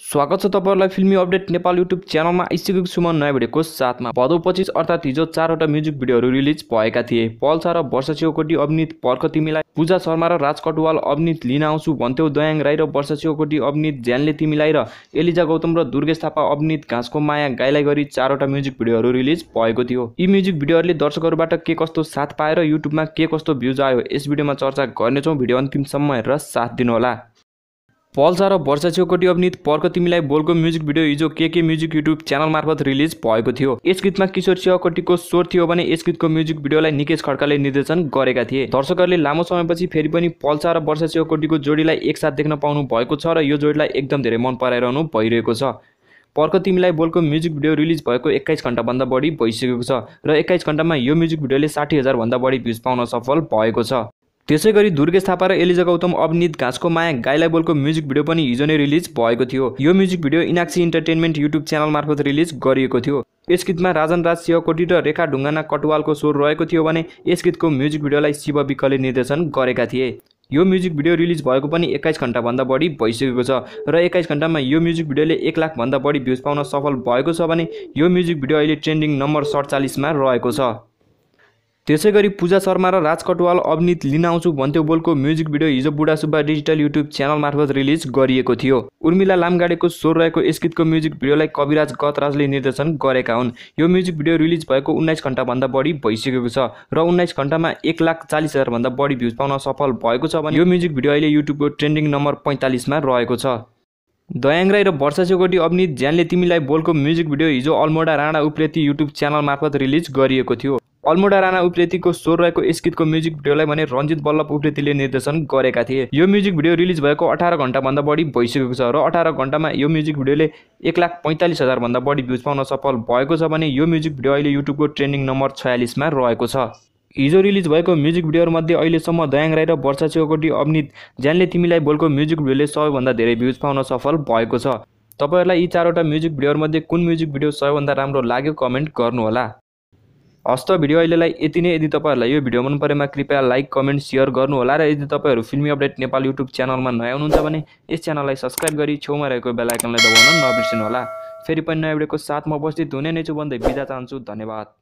स्वागत छ तपाईँहरूलाई फिल्मी अपडेट नेपाल युट्युब च्यानलमा आइसकेको छु म नयाँ भिडियोको साथमा भदौ पच्चिस अर्थात् हिजो चारवटा म्युजिक भिडियोहरू रिलिज भएका थिए पल्सा र वर्ष छेउकोटी अभिनित पर्ख तिमीलाई पूजा शर्मा र राज कटुवाल अभिनित लिन आउँछु भन्थ्यो दयाङ राई र वर्ष छेउकोटी अभिनित ज्यानले तिमीलाई र एलिजा गौतम र दुर्गेश थापा अभिनित घाँसको माया गाईलाई गरी चारवटा म्युजिक भिडियोहरू रिलिज भएको थियो यी म्युजिक भिडियोहरूले दर्शकहरूबाट के कस्तो साथ पाएर युट्युबमा के कस्तो भ्युज आयो यस भिडियोमा चर्चा गर्नेछौँ भिडियो अन्तिमसम्म हेरेर साथ दिनुहोला पल्सा र वर्षाछेउकोटी अभिनीत पर्क तिमीलाई बोलको म्युजिक भिडियो हिजो K K music YouTube channel मार्फत रिलिज भएको थियो यस गीतमा किशोर सेवाकोटीको स्वर थियो भने यस गीतको म्युजिक भिडियोलाई निकेश खड्काले निर्देशन गरेका थिए दर्शकहरूले लामो समयपछि फेरि पनि पल्सा र वर्षा सेवाकोटीको जोडीलाई एकसाथ देख्न पाउनु भएको छ र यो जोडीलाई एकदम धेरै मन पराइरहनु भइरहेको छ पर्क तिमीलाई बोलको म्युजिक भिडियो रिलिज भएको एक्काइस घन्टाभन्दा बढी भइसकेको छ र एक्काइस घन्टामा यो म्युजिक भिडियोले साठी हजारभन्दा बढी भ्युज पाउन सफल भएको छ त्यसै गरी दुर्गेश थापा र एलिजा गौतम अभिनीत घाँसको माया गाईलाई बोलको म्युजिक भिडियो पनि हिजो नै रिलिज भएको थियो यो म्युजिक भिडियो इनाक्सी इन्टरटेनमेन्ट युट्युब च्यानल मार्फत रिलिज गरिएको थियो यस गीतमा राजन राज शिवकोटी र रेखा ढुङ्गाना कटुवालको स्वर रहेको थियो भने यस गीतको म्युजिक भिडियोलाई शिव विकले निर्देशन गरेका थिए यो म्युजिक भिडियो रिलिज भएको पनि एक्काइस घन्टाभन्दा बढी भइसकेको छ र एक्काइस घन्टामा यो म्युजिक भिडियोले एक लाखभन्दा बढी भ्युज पाउन सफल भएको छ भने यो म्युजिक भिडियो अहिले ट्रेन्डिङ नम्बर सडचालिसमा रहेको छ त्यसै गरी पूजा शर्मा र राज कटवाल अभिनीत लिन आउँछु भन्थ्यो बोलको म्युजिक भिडियो हिजो Budha Subba digital YouTube channel मार्फत रिलिज गरिएको थियो उर्मिला लामगाडेको स्वर रहेको यस गीतको म्युजिक भिडियोलाई कविराज गतराजले निर्देशन गरेका हुन् यो म्युजिक भिडियो रिलिज भएको उन्नाइस घन्टाभन्दा बढी भइसकेको छ र उन्नाइस घन्टामा एक लाख चालिस हजारभन्दा बढी भ्युज पाउन सफल भएको छ भने यो म्युजिक भिडियो अहिले युट्युबको ट्रेन्डिङ नम्बर पैँतालिसमा रहेको छ दयाङ राई र वर्षा सेकोटी अभिनीत ज्यानले तिमीलाई बोलको म्युजिक भिडियो हिजो अल्मोडा राणा उप्रेती युट्युब च्यानल मार्फत रिलिज गरिएको थियो अल्मोडा राणा उप्रेतीको रहेको यस गीतको म्युजिक भिडियोलाई भने रञ्जित बल्लभ उप्रेतीले निर्देशन गरेका थिए यो म्युजिक भिडियो रिलिज भएको अठार घन्टाभन्दा बढी भइसकेको छ र अठार घन्टामा यो म्युजिक भिडियोले एक लाख पैँतालिस हजारभन्दा बढी भ्युज पाउन सफल भएको छ भने यो म्युजिक भिडियो अहिले युट्युबको ट्रेन्डिङ नम्बर छयालिसमा रहेको छ हिजो रिलिज भएको म्युजिक भिडियोहरूमध्ये अहिलेसम्म दयाङ राई र वर्षा चेकोटी अवनित ज्यानले तिमीलाई बोलको म्युजिक भिडियोले सबैभन्दा धेरै भ्युज पाउन सफल भएको छ तपाईँहरूलाई यी चारवटा म्युजिक भिडियोहरूमध्ये कुन म्युजिक भिडियो सबैभन्दा राम्रो लाग्यो कमेन्ट गर्नुहोला हस्त भिडियो अहिलेलाई यति नै यदि तपाईँहरूलाई यो भिडियो मन परेमा कृपया लाइक कमेन्ट सेयर गर्नुहोला र यदि तपाईँहरू फिल्मी अपडेट नेपाल युट्युब च्यानलमा नयाँ हुनुहुन्छ भने यस च्यानललाई सब्सक्राइब गरी छेउमा रहेको बेलायकनलाई दबाउन नबिर्सिनुहोला फेरि पनि नयाँ भिडियोको साथमा उपस्थित हुने नै छु भन्दै बिदा चाहन्छु धन्यवाद